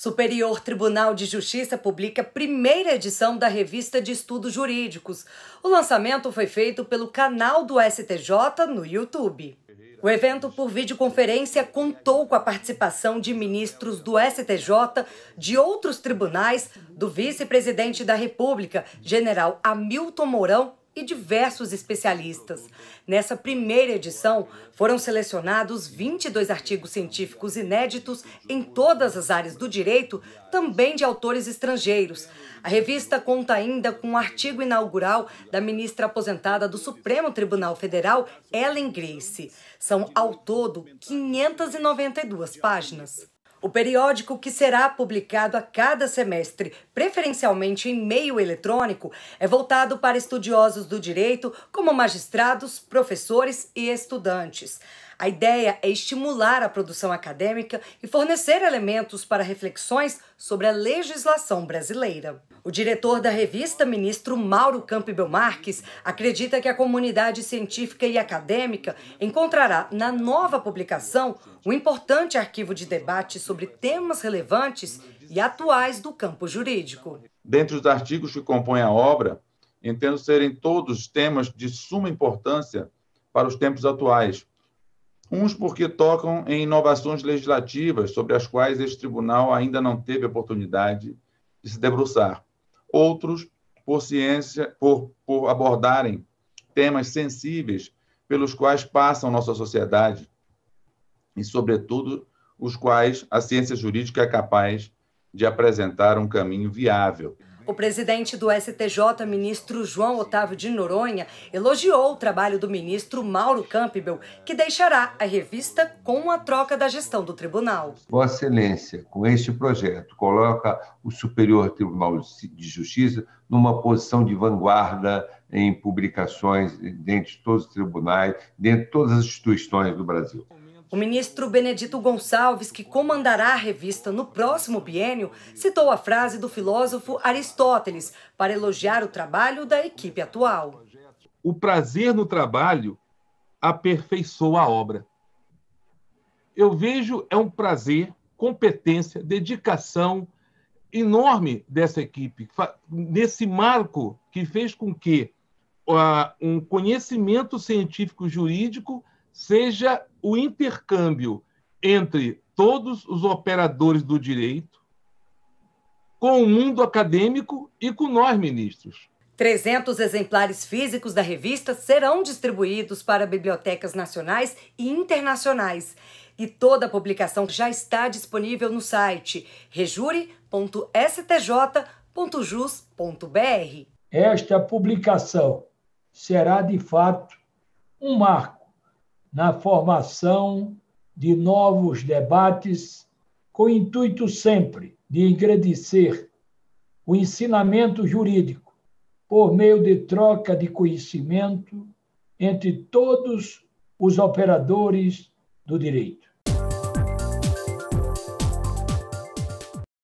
Superior Tribunal de Justiça publica primeira edição da revista de estudos jurídicos. O lançamento foi feito pelo canal do STJ no YouTube. O evento por videoconferência contou com a participação de ministros do STJ, de outros tribunais, do vice-presidente da República, general Hamilton Mourão e diversos especialistas. Nessa primeira edição, foram selecionados 22 artigos científicos inéditos em todas as áreas do direito, também de autores estrangeiros. A revista conta ainda com um artigo inaugural da ministra aposentada do Supremo Tribunal Federal, Ellen Grace. São, ao todo, 592 páginas. O periódico, que será publicado a cada semestre, preferencialmente em meio eletrônico, é voltado para estudiosos do direito, como magistrados, professores e estudantes. A ideia é estimular a produção acadêmica e fornecer elementos para reflexões sobre a legislação brasileira. O diretor da revista, ministro Mauro Campbell Marques, acredita que a comunidade científica e acadêmica encontrará na nova publicação um importante arquivo de debate sobre temas relevantes e atuais do campo jurídico. Dentre os artigos que compõem a obra, entendo serem todos temas de suma importância para os tempos atuais, uns porque tocam em inovações legislativas sobre as quais este tribunal ainda não teve oportunidade de se debruçar, outros por ciência, por, por abordarem temas sensíveis pelos quais passam nossa sociedade e, sobretudo, os quais a ciência jurídica é capaz de apresentar um caminho viável. O presidente do STJ, ministro João Otávio de Noronha, elogiou o trabalho do ministro Mauro Campbell, que deixará a revista com a troca da gestão do tribunal. Vossa Excelência, com este projeto, coloca o Superior Tribunal de Justiça numa posição de vanguarda em publicações dentro de todos os tribunais, dentro de todas as instituições do Brasil. O ministro Benedito Gonçalves, que comandará a revista no próximo biênio, citou a frase do filósofo Aristóteles para elogiar o trabalho da equipe atual. O prazer no trabalho aperfeiçoa a obra. Eu vejo é um prazer, competência, dedicação enorme dessa equipe, nesse marco que fez com que uh, um conhecimento científico jurídico seja o intercâmbio entre todos os operadores do direito, com o mundo acadêmico e com nós, ministros. 300 exemplares físicos da revista serão distribuídos para bibliotecas nacionais e internacionais. E toda a publicação já está disponível no site rejure.stj.jus.br. Esta publicação será, de fato, um marco na formação de novos debates, com o intuito sempre de engrandecer o ensinamento jurídico por meio de troca de conhecimento entre todos os operadores do direito.